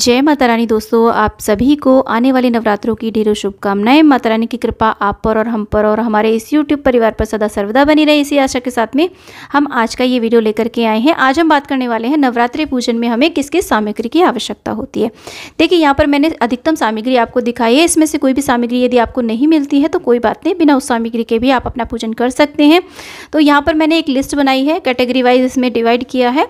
जय माता रानी दोस्तों आप सभी को आने वाले नवरात्रों की ढेरों शुभकामनाएं माता रानी की कृपा आप पर और हम पर और हमारे इस यूट्यूब परिवार पर सदा सर्वदा बनी रहे इसी आशा के साथ में हम आज का ये वीडियो लेकर के आए हैं आज हम बात करने वाले हैं नवरात्रि पूजन में हमें किस किस सामग्री की आवश्यकता होती है देखिए यहाँ पर मैंने अधिकतम सामग्री आपको दिखाई है इसमें से कोई भी सामग्री यदि आपको नहीं मिलती है तो कोई बात नहीं बिना उस सामग्री के भी आप अपना पूजन कर सकते हैं तो यहाँ पर मैंने एक लिस्ट बनाई है कैटेगरी वाइज इसमें डिवाइड किया है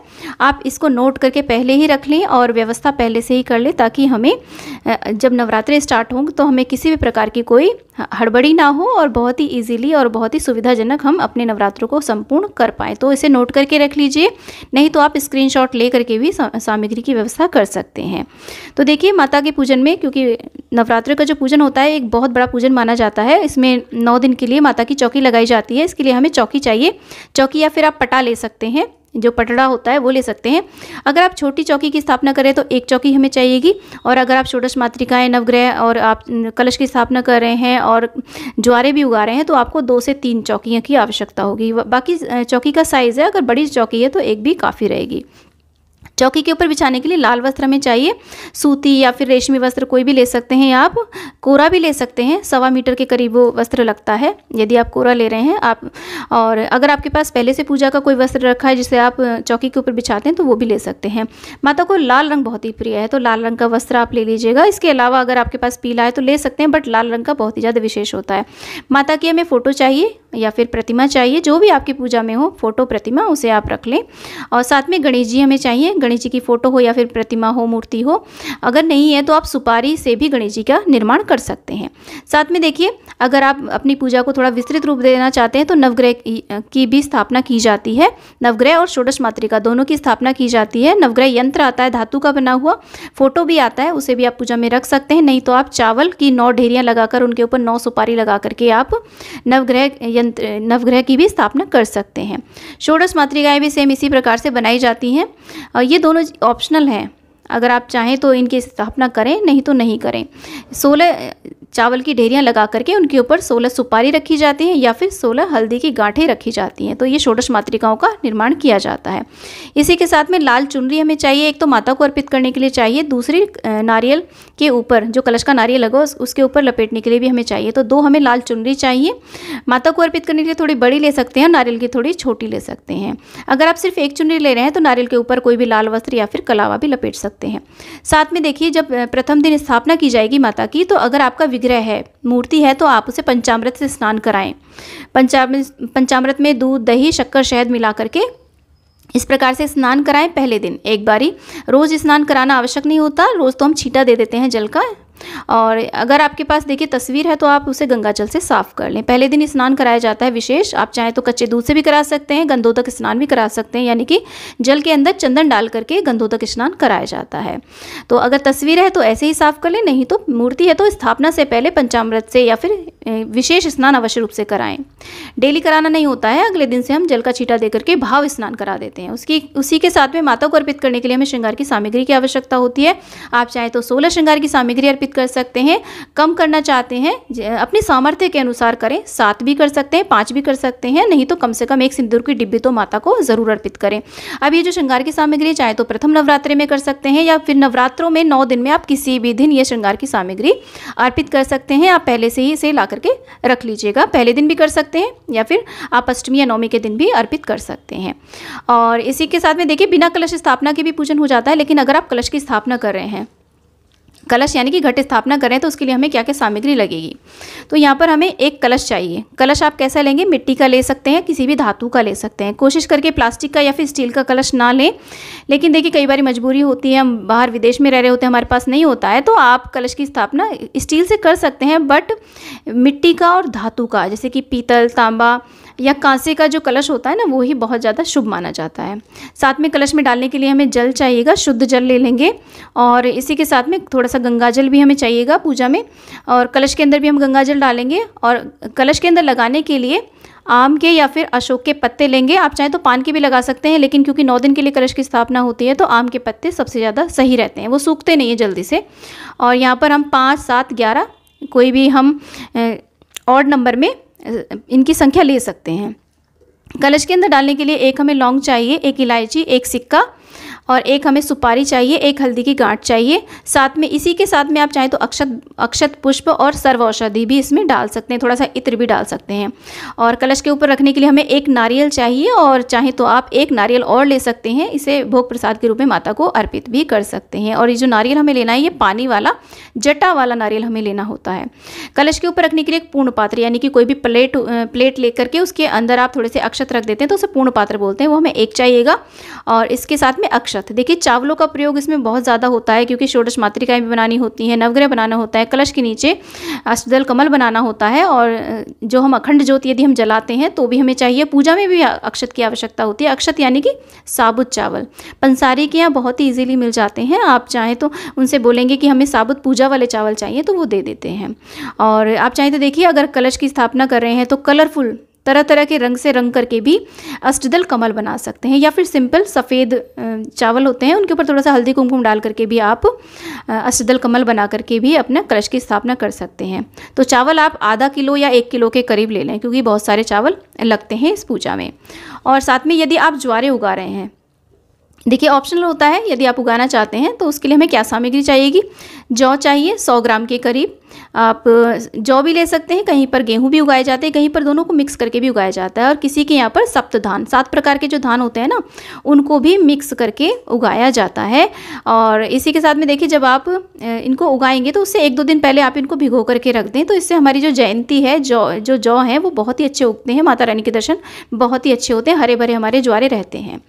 आप इसको नोट करके पहले ही रख लें और व्यवस्था पहले से ही कर ले ताकि हमें जब नवरात्रे स्टार्ट होंगे तो हमें किसी भी प्रकार की कोई हड़बड़ी ना हो और बहुत ही इजीली और बहुत ही सुविधाजनक हम अपने नवरात्रों को संपूर्ण कर पाएँ तो इसे नोट करके रख लीजिए नहीं तो आप स्क्रीनशॉट ले करके भी सामग्री की व्यवस्था कर सकते हैं तो देखिए माता के पूजन में क्योंकि नवरात्र का जो पूजन होता है एक बहुत बड़ा पूजन माना जाता है इसमें नौ दिन के लिए माता की चौकी लगाई जाती है इसके लिए हमें चौकी चाहिए चौकी या फिर आप पटा ले सकते हैं जो पटड़ा होता है वो ले सकते हैं अगर आप छोटी चौकी की स्थापना करें तो एक चौकी हमें चाहिएगी और अगर आप षोडश मातृकाएँ नवग्रह और आप कलश की स्थापना कर रहे हैं और ज्वारे भी उगा रहे हैं तो आपको दो से तीन चौकियों की आवश्यकता होगी बाकी चौकी का साइज़ है अगर बड़ी चौकी है तो एक भी काफ़ी रहेगी चौकी के ऊपर बिछाने के लिए लाल वस्त्र हमें चाहिए सूती या फिर रेशमी वस्त्र कोई भी ले सकते हैं आप कोरा भी ले सकते हैं सवा मीटर के करीब वो वस्त्र लगता है यदि आप कोरा ले रहे हैं आप और अगर आपके पास पहले से पूजा का कोई वस्त्र रखा है जिसे आप चौकी के ऊपर बिछाते हैं तो वो भी ले सकते हैं माता को लाल रंग बहुत ही प्रिय है तो लाल रंग का वस्त्र आप ले लीजिएगा इसके अलावा अगर आपके पास पीला है तो ले सकते हैं बट लाल रंग का बहुत ही ज़्यादा विशेष होता है माता की हमें फ़ोटो चाहिए या फिर प्रतिमा चाहिए जो भी आपकी पूजा में हो फोटो प्रतिमा उसे आप रख लें और साथ में गणेश जी हमें चाहिए गणेश जी की फ़ोटो हो या फिर प्रतिमा हो मूर्ति हो अगर नहीं है तो आप सुपारी से भी गणेश जी का निर्माण कर सकते हैं साथ में देखिए अगर आप अपनी पूजा को थोड़ा विस्तृत रूप देना चाहते हैं तो नवग्रह की भी स्थापना की जाती है नवग्रह और षोडश मातृका दोनों की स्थापना की जाती है नवग्रह यंत्र आता है धातु का बना हुआ फोटो भी आता है उसे भी आप पूजा में रख सकते हैं नहीं तो आप चावल की नौ ढेरियाँ लगाकर उनके ऊपर नौ सुपारी लगा करके आप नवग्रह यंत्र नवग्रह की भी स्थापना कर सकते हैं षोडश मातृकाएँ भी सेम इसी प्रकार से बनाई जाती हैं ये दोनों ऑप्शनल हैं अगर आप चाहें तो इनकी स्थापना करें नहीं तो नहीं करें सोलह चावल की ढेरियाँ लगा करके उनके ऊपर सोलह सुपारी रखी जाती हैं या फिर सोलह हल्दी की गांठें रखी जाती हैं तो ये षोडश मातृकाओं का निर्माण किया जाता है इसी के साथ में लाल चुनरी हमें चाहिए एक तो माता को अर्पित करने के लिए चाहिए दूसरी नारियल के ऊपर जो कलश का नारियल लगा उसके ऊपर लपेटने के लिए भी हमें चाहिए तो दो हमें लाल चुनरी चाहिए माता को अर्पित करने के लिए थोड़ी बड़ी ले सकते हैं नारियल की थोड़ी छोटी ले सकते हैं अगर आप सिर्फ एक चुनरी ले रहे हैं तो नारियल के ऊपर कोई भी लाल वस्त्र या फिर कलावा भी लपेट सकते सकते हैं साथ में देखिए जब प्रथम दिन स्थापना की जाएगी माता की तो अगर आपका विग्रह है मूर्ति है तो आप उसे पंचामृत से स्नान कराएं पंचामृत पंचामृत में दूध दही शक्कर शहद मिला करके इस प्रकार से स्नान कराएं पहले दिन एक बारी रोज़ स्नान कराना आवश्यक नहीं होता रोज़ तो हम छीटा दे देते हैं जल का और अगर आपके पास देखिए तस्वीर है तो आप उसे गंगा जल से साफ कर लें पहले दिन स्नान कराया जाता है विशेष आप चाहें तो कच्चे दूध से भी करा सकते हैं गंधों तक स्नान भी करा सकते हैं यानी कि जल के अंदर चंदन डाल करके गंधोदक तक स्नान कराया जाता है तो अगर तस्वीर है तो ऐसे ही साफ कर लें नहीं तो मूर्ति है तो स्थापना से पहले पंचामृत से या फिर विशेष स्नान अवश्य रूप से कराएं डेली कराना नहीं होता है अगले दिन से हम जल का छीटा देकर के भाव स्नान करा देते हैं उसकी उसी के साथ में माता को अर्पित करने के लिए हमें श्रृंगार की सामग्री की आवश्यकता होती है आप चाहें तो सोलह श्रृंगार की सामग्री अर्पित स्थापित कर सकते हैं कम करना चाहते हैं अपनी सामर्थ्य के अनुसार करें सात भी कर सकते हैं पाँच भी कर सकते हैं नहीं तो कम से कम एक सिंदूर की डिब्बी तो माता को ज़रूर अर्पित करें अब ये जो श्रृंगार की सामग्री चाहे तो प्रथम नवरात्रि में कर सकते हैं या फिर नवरात्रों में नौ दिन में आप किसी भी दिन ये श्रृंगार की सामग्री अर्पित कर सकते हैं आप पहले से ही इसे ला करके रख लीजिएगा पहले दिन भी कर सकते हैं या फिर आप अष्टमी या नवमी के दिन भी अर्पित कर सकते हैं और इसी के साथ में देखिए बिना कलश स्थापना के भी पूजन हो जाता है लेकिन अगर आप कलश की स्थापना कर रहे हैं कलश यानी कि घट स्थापना करें तो उसके लिए हमें क्या क्या सामग्री लगेगी तो यहाँ पर हमें एक कलश चाहिए कलश आप कैसा लेंगे मिट्टी का ले सकते हैं किसी भी धातु का ले सकते हैं कोशिश करके प्लास्टिक का या फिर स्टील का कलश ना लें लेकिन देखिए कई बार मजबूरी होती है हम बाहर विदेश में रह रहे होते हैं हमारे पास नहीं होता है तो आप कलश की स्थापना स्टील से कर सकते हैं बट मिट्टी का और धातु का जैसे कि पीतल तांबा या कांसे का जो कलश होता है ना वो ही बहुत ज़्यादा शुभ माना जाता है साथ में कलश में डालने के लिए हमें जल चाहिएगा शुद्ध जल ले लेंगे और इसी के साथ में थोड़ा थोड़ा सा गंगा जल भी हमें चाहिएगा पूजा में और कलश के अंदर भी हम गंगा जल डालेंगे और कलश के अंदर लगाने के लिए आम के या फिर अशोक के पत्ते लेंगे आप चाहें तो पान के भी लगा सकते हैं लेकिन क्योंकि नौ दिन के लिए कलश की स्थापना होती है तो आम के पत्ते सबसे ज़्यादा सही रहते हैं वो सूखते नहीं हैं जल्दी से और यहाँ पर हम पाँच सात ग्यारह कोई भी हम ऑड नंबर में इनकी संख्या ले सकते हैं कलश के अंदर डालने के लिए एक हमें लौंग चाहिए एक इलायची एक सिक्का और एक हमें सुपारी चाहिए एक हल्दी की गांठ चाहिए साथ में इसी के साथ में आप चाहें तो अक्षत अक्षत पुष्प और सर्व औषधि भी इसमें डाल सकते हैं थोड़ा सा इत्र भी डाल सकते हैं और कलश के ऊपर रखने के लिए हमें एक नारियल चाहिए और चाहें तो आप एक नारियल और ले सकते हैं इसे भोग प्रसाद के रूप में माता को अर्पित भी कर सकते हैं और ये जो नारियल हमें लेना है ये पानी वाला जटा वाला नारियल हमें लेना होता है कलश के ऊपर रखने के लिए एक पूर्ण पात्र यानी कि कोई भी प्लेट प्लेट ले करके उसके अंदर आप थोड़े से अक्षत रख देते हैं तो उसे पूर्ण पात्र बोलते हैं वो हमें एक चाहिएगा और इसके साथ में अक्षत अक्षत देखिए चावलों का प्रयोग इसमें बहुत ज़्यादा होता है क्योंकि षोडश मातृकाएँ भी बनानी होती हैं नवग्रह बनाना होता है कलश के नीचे अष्टदल कमल बनाना होता है और जो हम अखंड ज्योति यदि हम जलाते हैं तो भी हमें चाहिए पूजा में भी अक्षत की आवश्यकता होती है अक्षत यानी कि साबुत चावल पंसारी के यहाँ बहुत ही ईजिली मिल जाते हैं आप चाहें तो उनसे बोलेंगे कि हमें साबुत पूजा वाले चावल चाहिए तो वो दे देते हैं और आप चाहें तो देखिए अगर कलश की स्थापना कर रहे हैं तो कलरफुल तरह तरह के रंग से रंग करके भी अष्टदल कमल बना सकते हैं या फिर सिंपल सफ़ेद चावल होते हैं उनके ऊपर थोड़ा सा हल्दी कुमकुम डाल करके भी आप अष्टदल कमल बना करके भी अपना क्रश की स्थापना कर सकते हैं तो चावल आप आधा किलो या एक किलो के करीब ले लें क्योंकि बहुत सारे चावल लगते हैं इस पूजा में और साथ में यदि आप ज्वारे उगा रहे हैं देखिए ऑप्शनल होता है यदि आप उगाना चाहते हैं तो उसके लिए हमें क्या सामग्री चाहिएगी जौ चाहिए सौ ग्राम के करीब आप जौ भी ले सकते हैं कहीं पर गेहूं भी उगाए जाते हैं कहीं पर दोनों को मिक्स करके भी उगाया जाता है और किसी के यहाँ पर सप्त धान सात प्रकार के जो धान होते हैं ना उनको भी मिक्स करके उगाया जाता है और इसी के साथ में देखिए जब आप इनको उगाएंगे तो उससे एक दो दिन पहले आप इनको भिगो करके रख दें तो इससे हमारी जो जयंती है जौ जो जौ हैं वो बहुत ही अच्छे उगते हैं माता रानी के दर्शन बहुत ही अच्छे होते हैं हरे भरे हमारे ज्वारे रहते हैं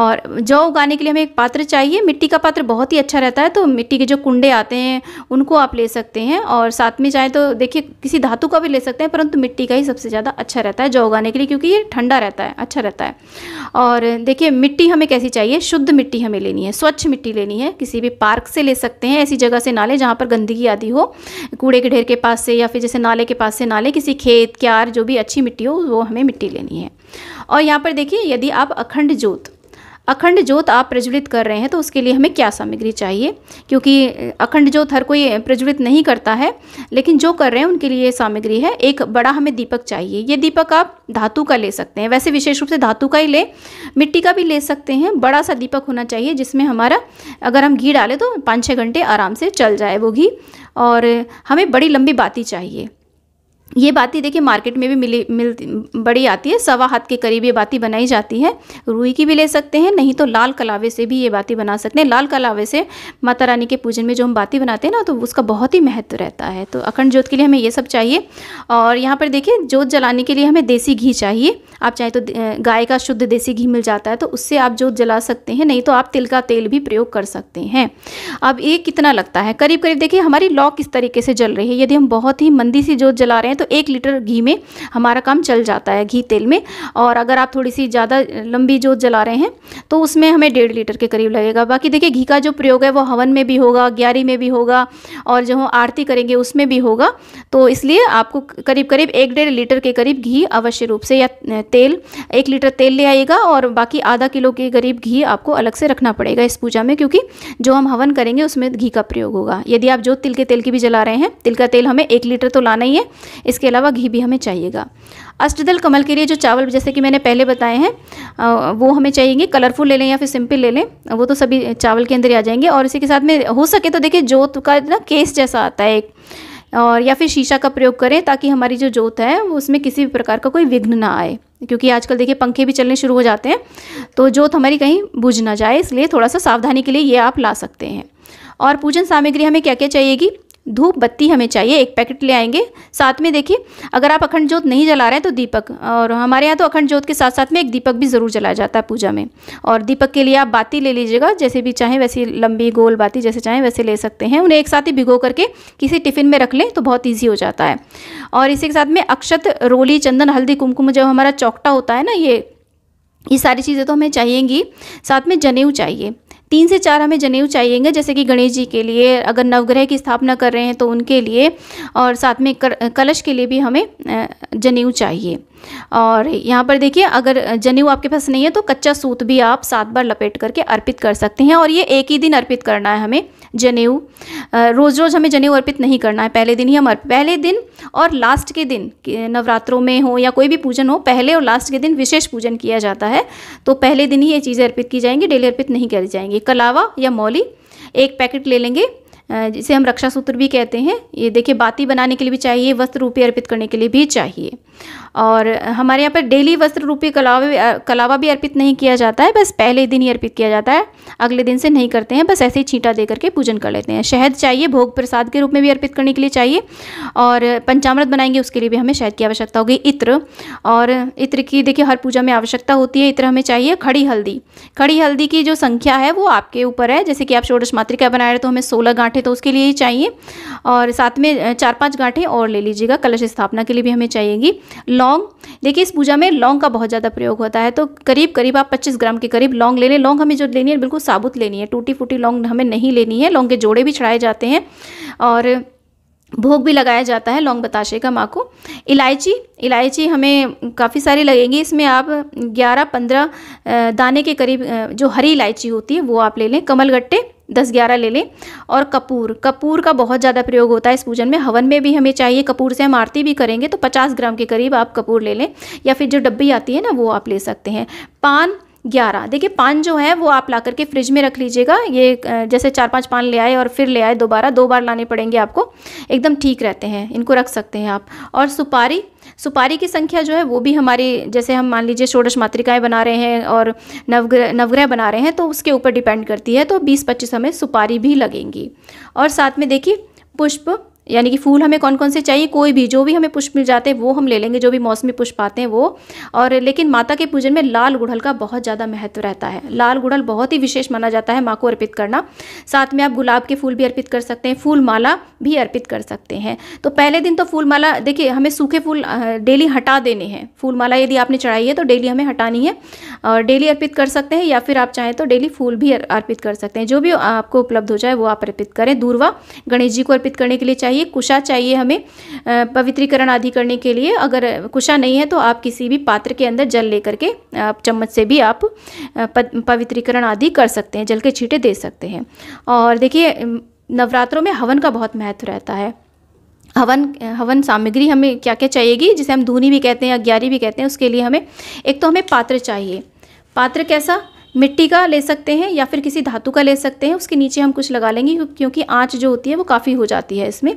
और जौ उगाने के लिए हमें एक पात्र चाहिए मिट्टी का पात्र बहुत ही अच्छा रहता है तो मिट्टी के जो कुंडे आते हैं उनको आप ले सकते हैं और साथ में चाहे तो देखिए किसी धातु का भी ले सकते हैं परंतु मिट्टी का ही सबसे ज़्यादा अच्छा रहता है जौ उगाने के लिए क्योंकि ये ठंडा रहता है अच्छा रहता है और देखिए मिट्टी हमें कैसी चाहिए शुद्ध मिट्टी हमें लेनी है स्वच्छ मिट्टी लेनी है किसी भी पार्क से ले सकते हैं ऐसी जगह से नाले जहाँ पर गंदगी आदि हो कूड़े के ढेर के पास से या फिर जैसे नाले के पास से नाले किसी खेत क्यार जो भी अच्छी मिट्टी हो वो हमें मिट्टी लेनी है और यहाँ पर देखिए यदि आप अखंड जोत अखंड जोत आप प्रज्वलित कर रहे हैं तो उसके लिए हमें क्या सामग्री चाहिए क्योंकि अखंड जोत हर कोई प्रज्वलित नहीं करता है लेकिन जो कर रहे हैं उनके लिए सामग्री है एक बड़ा हमें दीपक चाहिए ये दीपक आप धातु का ले सकते हैं वैसे विशेष रूप से धातु का ही ले मिट्टी का भी ले सकते हैं बड़ा सा दीपक होना चाहिए जिसमें हमारा अगर हम घी डालें तो पाँच छः घंटे आराम से चल जाए वो घी और हमें बड़ी लंबी बाती चाहिए ये बाती देखिए मार्केट में भी मिली मिल बड़ी आती है सवा हाथ के करीब ये बाती बनाई जाती है रुई की भी ले सकते हैं नहीं तो लाल कलावे से भी ये बाती बना सकते हैं लाल कलावे से माता रानी के पूजन में जो हम बाती बनाते हैं ना तो उसका बहुत ही महत्व रहता है तो अखंड जोत के लिए हमें ये सब चाहिए और यहाँ पर देखिए जोत जलाने के लिए हमें देसी घी चाहिए आप चाहें तो गाय का शुद्ध देसी घी मिल जाता है तो उससे आप जोत जला सकते हैं नहीं तो आप तिल का तेल भी प्रयोग कर सकते हैं अब ये कितना लगता है करीब करीब देखिए हमारी लॉ किस तरीके से जल रही है यदि हम बहुत ही मंदी सी जोत जला रहे हैं तो तो एक लीटर घी में हमारा काम चल जाता है घी तेल में और अगर आप थोड़ी सी ज़्यादा लंबी जोत जला रहे हैं तो उसमें हमें डेढ़ लीटर के करीब लगेगा बाकी देखिए घी का जो प्रयोग है वो हवन में भी होगा ग्यारी में भी होगा और जो हम आरती करेंगे उसमें भी होगा तो इसलिए आपको करीब करीब एक डेढ़ लीटर के करीब घी अवश्य रूप से या तेल एक लीटर तेल ले आइएगा और बाकी आधा किलो के करीब घी आपको अलग से रखना पड़ेगा इस पूजा में क्योंकि जो हम हवन करेंगे उसमें घी का प्रयोग होगा यदि आप जो तिल के तेल की भी जला रहे हैं तिल का तेल हमें एक लीटर तो लाना ही है इसके अलावा घी भी हमें चाहिएगा अष्टदल कमल के लिए जो चावल जैसे कि मैंने पहले बताए हैं वो हमें चाहिएंगे कलरफुल ले लें या फिर सिंपल ले लें वो तो सभी चावल के अंदर ही आ जाएंगे और इसी के साथ में हो सके तो देखिए जोत का ना केस जैसा आता है एक और या फिर शीशा का प्रयोग करें ताकि हमारी जो जोत है वो उसमें किसी भी प्रकार का कोई विघ्न ना आए क्योंकि आजकल देखिए पंखे भी चलने शुरू हो जाते हैं तो जोत हमारी कहीं बुझ ना जाए इसलिए थोड़ा सा सावधानी के लिए ये आप ला सकते हैं और पूजन सामग्री हमें क्या क्या चाहिएगी धूप बत्ती हमें चाहिए एक पैकेट ले आएंगे साथ में देखिए अगर आप अखंड जोत नहीं जला रहे हैं तो दीपक और हमारे यहाँ तो अखंड ज्योत के साथ साथ में एक दीपक भी ज़रूर जलाया जाता है पूजा में और दीपक के लिए आप बाती ले लीजिएगा जैसे भी चाहें वैसी लंबी गोल बाती जैसे चाहें वैसे ले सकते हैं उन्हें एक साथ ही भिगो करके किसी टिफ़िन में रख लें तो बहुत ईजी हो जाता है और इसी के साथ में अक्षत रोली चंदन हल्दी कुमकुम जो हमारा चौकटा होता है ना ये ये सारी चीज़ें तो हमें चाहिएंगी साथ में जनेऊ चाहिए तीन से चार हमें जनेऊ चाहिए जैसे कि गणेश जी के लिए अगर नवग्रह की स्थापना कर रहे हैं तो उनके लिए और साथ में कलश के लिए भी हमें जनेऊ चाहिए और यहाँ पर देखिए अगर जनेऊ आपके पास नहीं है तो कच्चा सूत भी आप सात बार लपेट करके अर्पित कर सकते हैं और ये एक ही दिन अर्पित करना है हमें जनेऊ रोज़ रोज़ हमें जनेऊ अर्पित नहीं करना है पहले दिन ही हम पहले दिन और लास्ट के दिन नवरात्रों में हो या कोई भी पूजन हो पहले और लास्ट के दिन विशेष पूजन किया जाता है तो पहले दिन ही ये चीज़ें अर्पित की जाएंगी डेली अर्पित नहीं करी जाएंगी कलावा या मौली एक पैकेट ले लेंगे जिसे हम रक्षा सूत्र भी कहते हैं ये देखिए बाती बनाने के लिए भी चाहिए वस्त्र रूपी अर्पित करने के लिए भी चाहिए और हमारे यहाँ पर डेली वस्त्र रूपी कलावा कलावा भी अर्पित नहीं किया जाता है बस पहले दिन ही अर्पित किया जाता है अगले दिन से नहीं करते हैं बस ऐसे ही छींटा दे करके पूजन कर लेते हैं शहद चाहिए भोग प्रसाद के रूप में भी अर्पित करने के लिए चाहिए और पंचामृत बनाएंगे उसके लिए भी हमें शहद की आवश्यकता होगी इत्र और इत्र की देखिए हर पूजा में आवश्यकता होती है इत्र हमें चाहिए खड़ी हल्दी खड़ी हल्दी की जो संख्या है वो आपके ऊपर है जैसे कि आप षोडश मातृका बनाए तो हमें सोलह गांठे गांठे तो उसके लिए ही चाहिए और साथ में चार पाँच गांठे और ले लीजिएगा कलश स्थापना के लिए भी हमें चाहिएगी लौंग देखिए इस पूजा में लौंग का बहुत ज़्यादा प्रयोग होता है तो करीब करीब आप पच्चीस ग्राम के करीब लौंग ले लें लौंग हमें जो लेनी है बिल्कुल साबुत लेनी है टूटी फूटी लौंग हमें नहीं लेनी है लौंग के जोड़े भी छड़ाए जाते हैं और भोग भी लगाया जाता है लौंग बताशे का माँ को इलायची इलायची हमें काफ़ी सारी लगेंगी इसमें आप 11-15 दाने के करीब जो हरी इलायची होती है वो आप ले लें कमल गट्टे दस ग्यारह ले लें और कपूर कपूर का बहुत ज़्यादा प्रयोग होता है इस पूजन में हवन में भी हमें चाहिए कपूर से हम आरती भी करेंगे तो पचास ग्राम के करीब आप कपूर ले लें या फिर जो डब्बी आती है ना वो आप ले सकते हैं पान ग्यारह देखिए पान जो है वो आप ला करके फ्रिज में रख लीजिएगा ये जैसे चार पांच पान ले आए और फिर ले आए दोबारा दो बार लाने पड़ेंगे आपको एकदम ठीक रहते हैं इनको रख सकते हैं आप और सुपारी सुपारी की संख्या जो है वो भी हमारी जैसे हम मान लीजिए षोडश मातृकाएँ बना रहे हैं और नवग्रह नवग्रह बना रहे हैं तो उसके ऊपर डिपेंड करती है तो बीस पच्चीस हमें सुपारी भी लगेंगी और साथ में देखिए पुष्प यानी कि फूल हमें कौन कौन से चाहिए कोई भी जो भी हमें पुष्प मिल जाते हैं वो हम ले लेंगे जो भी मौसमी पुष्प आते हैं वो और लेकिन माता के पूजन में लाल गुड़हल का बहुत ज़्यादा महत्व रहता है लाल गुड़हल बहुत ही विशेष माना जाता है माँ को अर्पित करना साथ में आप गुलाब के फूल भी अर्पित कर सकते हैं फूल माला भी अर्पित कर सकते हैं तो पहले दिन तो फूल माला देखिए हमें सूखे फूल डेली हटा देने हैं फूल माला यदि आपने चढ़ाई है तो डेली हमें हटानी है और डेली अर्पित कर सकते हैं या फिर आप चाहें तो डेली फूल भी अर्पित कर सकते हैं जो भी आपको उपलब्ध हो जाए वो आप अर्पित करें दूरवा गणेश जी को अर्पित करने के लिए चाहिए चाहिए कुशा चाहिए हमें पवित्रीकरण आदि करने के लिए अगर कुशा नहीं है तो आप किसी भी पात्र के अंदर जल लेकर के चम्मच से भी आप पवित्रीकरण आदि कर सकते हैं जल के छींटे दे सकते हैं और देखिए नवरात्रों में हवन का बहुत महत्व रहता है हवन हवन सामग्री हमें क्या क्या चाहिएगी जिसे हम धूनी भी कहते हैं अज्ञारी भी कहते हैं उसके लिए हमें एक तो हमें पात्र चाहिए पात्र कैसा मिट्टी का ले सकते हैं या फिर किसी धातु का ले सकते हैं उसके नीचे हम कुछ लगा लेंगे क्योंकि आँच जो होती है वो काफ़ी हो जाती है इसमें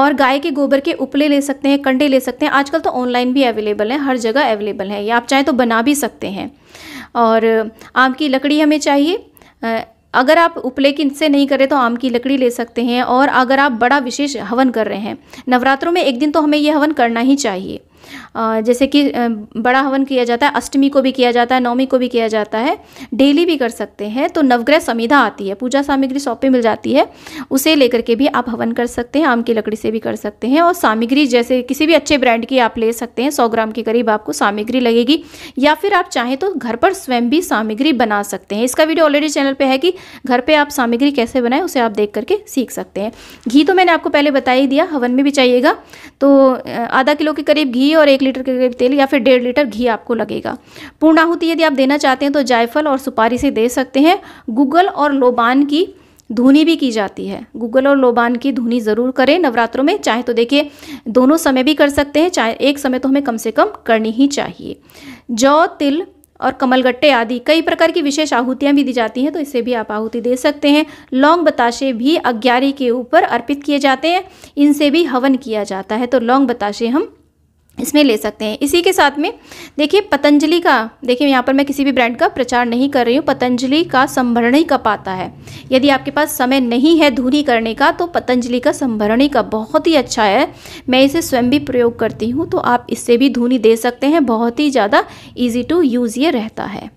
और गाय के गोबर के उपले ले सकते हैं कंडे ले सकते हैं आजकल तो ऑनलाइन भी अवेलेबल हैं हर जगह अवेलेबल हैं या आप चाहें तो बना भी सकते हैं और आम की लकड़ी हमें चाहिए अगर आप उपले की से नहीं करें तो आम की लकड़ी ले सकते हैं और अगर आप बड़ा विशेष हवन कर रहे हैं नवरात्रों में एक दिन तो हमें यह हवन करना ही चाहिए जैसे कि बड़ा हवन किया जाता है अष्टमी को भी किया जाता है नवमी को भी किया जाता है डेली भी कर सकते हैं तो नवग्रह समिधा आती है पूजा सामग्री शॉप पे मिल जाती है उसे लेकर के भी आप हवन कर सकते हैं आम की लकड़ी से भी कर सकते हैं और सामग्री जैसे किसी भी अच्छे ब्रांड की आप ले सकते हैं सौ ग्राम के करीब आपको सामग्री लगेगी या फिर आप चाहें तो घर पर स्वयं भी सामग्री बना सकते हैं इसका वीडियो ऑलरेडी चैनल पर है कि घर पर आप सामग्री कैसे बनाएं उसे आप देख करके सीख सकते हैं घी तो मैंने आपको पहले बता ही दिया हवन में भी चाहिएगा तो आधा किलो के करीब घी घी और एक लीटर के करीब तेल या फिर डेढ़ लीटर घी आपको लगेगा पूर्णाहुति यदि आप देना चाहते हैं तो जायफल और सुपारी से दे सकते हैं गूगल और लोबान की धुनी भी की जाती है गूगल और लोबान की धुनी ज़रूर करें नवरात्रों में चाहे तो देखिए दोनों समय भी कर सकते हैं चाहे एक समय तो हमें कम से कम करनी ही चाहिए जौ तिल और कमलगट्टे आदि कई प्रकार की विशेष आहुतियाँ भी दी जाती हैं तो इसे भी आप आहुति दे सकते हैं लौंग बताशे भी अग्यारी के ऊपर अर्पित किए जाते हैं इनसे भी हवन किया जाता है तो लौंग बताशे हम इसमें ले सकते हैं इसी के साथ में देखिए पतंजलि का देखिए यहाँ पर मैं किसी भी ब्रांड का प्रचार नहीं कर रही हूँ पतंजलि का संभरणी कप आता है यदि आपके पास समय नहीं है धुनी करने का तो पतंजलि का संभरणी कप बहुत ही अच्छा है मैं इसे स्वयं भी प्रयोग करती हूँ तो आप इससे भी धुनी दे सकते हैं बहुत ही ज़्यादा ईजी टू यूज़ ये रहता है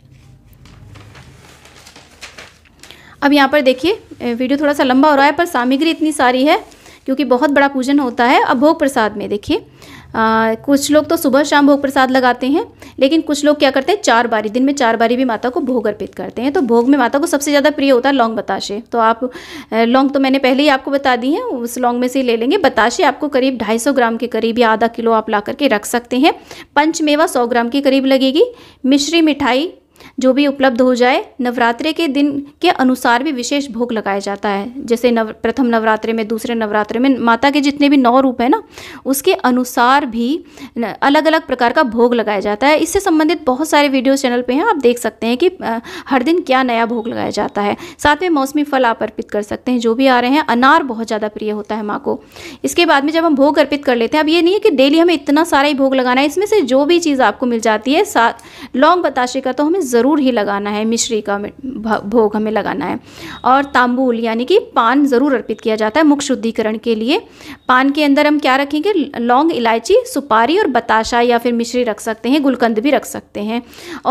अब यहाँ पर देखिए वीडियो थोड़ा सा लंबा हो रहा है पर सामग्री इतनी सारी है क्योंकि बहुत बड़ा पूजन होता है अब भोग प्रसाद में देखिए आ, कुछ लोग तो सुबह शाम भोग प्रसाद लगाते हैं लेकिन कुछ लोग क्या करते हैं चार बारी दिन में चार बारी भी माता को भोग अर्पित करते हैं तो भोग में माता को सबसे ज़्यादा प्रिय होता है लौंग बताशे तो आप लौंग तो मैंने पहले ही आपको बता दी है उस लौंग में से ही ले लेंगे बताशे आपको करीब ढाई ग्राम के करीब या आधा किलो आप ला करके रख सकते हैं पंचमेवा सौ ग्राम के करीब लगेगी मिश्री मिठाई जो भी उपलब्ध हो जाए नवरात्रे के दिन के अनुसार भी विशेष भोग लगाया जाता है जैसे नव प्रथम नवरात्रे में दूसरे नवरात्रे में माता के जितने भी नौ रूप हैं ना उसके अनुसार भी अलग अलग प्रकार का भोग लगाया जाता है इससे संबंधित बहुत सारे वीडियो चैनल पे हैं आप देख सकते हैं कि हर दिन क्या नया भोग लगाया जाता है साथ में मौसमी फल आप अर्पित कर सकते हैं जो भी आ रहे हैं अनार बहुत ज़्यादा प्रिय होता है माँ को इसके बाद में जब हम भोग अर्पित कर लेते हैं अब ये नहीं है कि डेली हमें इतना सारा ही भोग लगाना है इसमें से जो भी चीज़ आपको मिल जाती है साथ लौंग बताशे का तो हमें ज़रूर ज़रूर ही लगाना है मिश्री का भोग हमें लगाना है और तांबूल यानी कि पान ज़रूर अर्पित किया जाता है मुख शुद्धिकरण के लिए पान के अंदर हम क्या रखेंगे लौंग इलायची सुपारी और बताशा या फिर मिश्री रख सकते हैं गुलकंद भी रख सकते हैं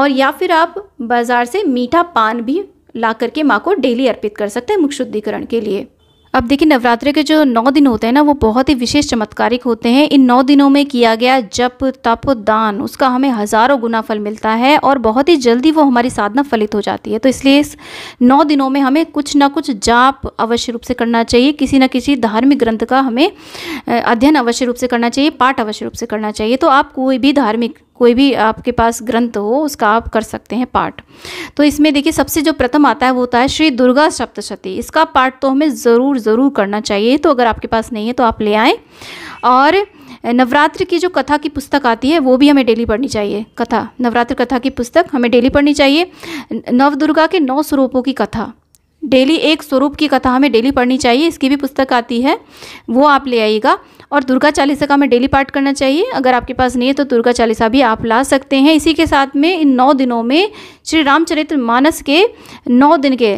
और या फिर आप बाज़ार से मीठा पान भी ला करके माँ को डेली अर्पित कर सकते हैं मुख शुद्धिकरण के लिए अब देखिए नवरात्रि के जो नौ दिन होते हैं ना वो बहुत ही विशेष चमत्कारिक होते हैं इन नौ दिनों में किया गया जप तप दान उसका हमें हज़ारों गुना फल मिलता है और बहुत ही जल्दी वो हमारी साधना फलित हो जाती है तो इसलिए इस नौ दिनों में हमें कुछ ना कुछ जाप अवश्य रूप से करना चाहिए किसी न किसी धार्मिक ग्रंथ का हमें अध्ययन अवश्य रूप से करना चाहिए पाठ अवश्य रूप से करना चाहिए तो आप कोई भी धार्मिक कोई भी आपके पास ग्रंथ हो उसका आप कर सकते हैं पाठ तो इसमें देखिए सबसे जो प्रथम आता है वो होता है श्री दुर्गा सप्तशती इसका पाठ तो हमें ज़रूर ज़रूर करना चाहिए तो अगर आपके पास नहीं है तो आप ले आएँ और नवरात्र की जो कथा की पुस्तक आती है वो भी हमें डेली पढ़नी चाहिए कथा नवरात्र कथा की पुस्तक हमें डेली पढ़नी चाहिए नवदुर्गा के नौ स्वरूपों की कथा डेली एक स्वरूप की कथा हमें डेली पढ़नी चाहिए इसकी भी पुस्तक आती है वो आप ले आइएगा और दुर्गा चालीसा का हमें डेली पाठ करना चाहिए अगर आपके पास नहीं है तो दुर्गा चालीसा भी आप ला सकते हैं इसी के साथ में इन नौ दिनों में श्री रामचरित्र मानस के नौ दिन के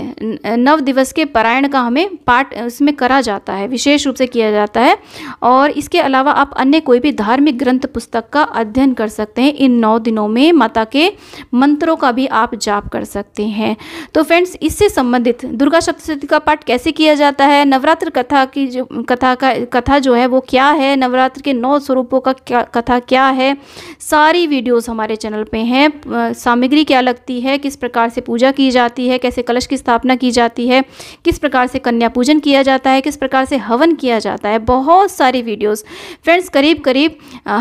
नव दिवस के पारायण का हमें पाठ इसमें करा जाता है विशेष रूप से किया जाता है और इसके अलावा आप अन्य कोई भी धार्मिक ग्रंथ पुस्तक का अध्ययन कर सकते हैं इन नौ दिनों में माता के मंत्रों का भी आप जाप कर सकते हैं तो फ्रेंड्स इससे संबंधित दुर्गा सप्तशती का पाठ कैसे किया जाता है नवरात्र कथा की जो कथा का कथा जो है वो क्या है नवरात्र के नौ स्वरूपों का क्या कथा क्या है सारी वीडियोस हमारे चैनल पे हैं सामग्री क्या लगती है किस प्रकार से पूजा की जाती है कैसे कलश की स्थापना की जाती है किस प्रकार से कन्या पूजन किया जाता है किस प्रकार से हवन किया जाता है बहुत सारी वीडियोज़ फ्रेंड्स करीब करीब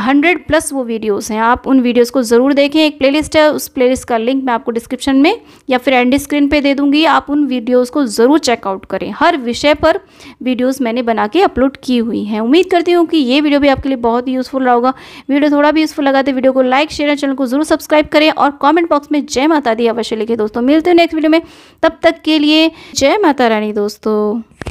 हंड्रेड प्लस वो वीडियोज़ हैं आप उन वीडियोज़ को ज़रूर देखें एक प्ले है उस प्ले का लिंक मैं आपको डिस्क्रिप्शन में या फिर एंड स्क्रीन पर दे दूँगी आप उन वीडियो वीडियोस को ज़रूर चेकआउट करें हर विषय पर वीडियोस मैंने बना के अपलोड की हुई हैं उम्मीद करती हूँ कि ये वीडियो भी आपके लिए बहुत ही यूज़फुल रहा होगा वीडियो थोड़ा भी यूज़फुल लगा तो वीडियो को लाइक शेयर चैनल को जरूर सब्सक्राइब करें और कॉमेंट बॉक्स में जय माता दी अवश्य लिखे दोस्तों मिलते हैं नेक्स्ट वीडियो में तब तक के लिए जय माता रानी दोस्तों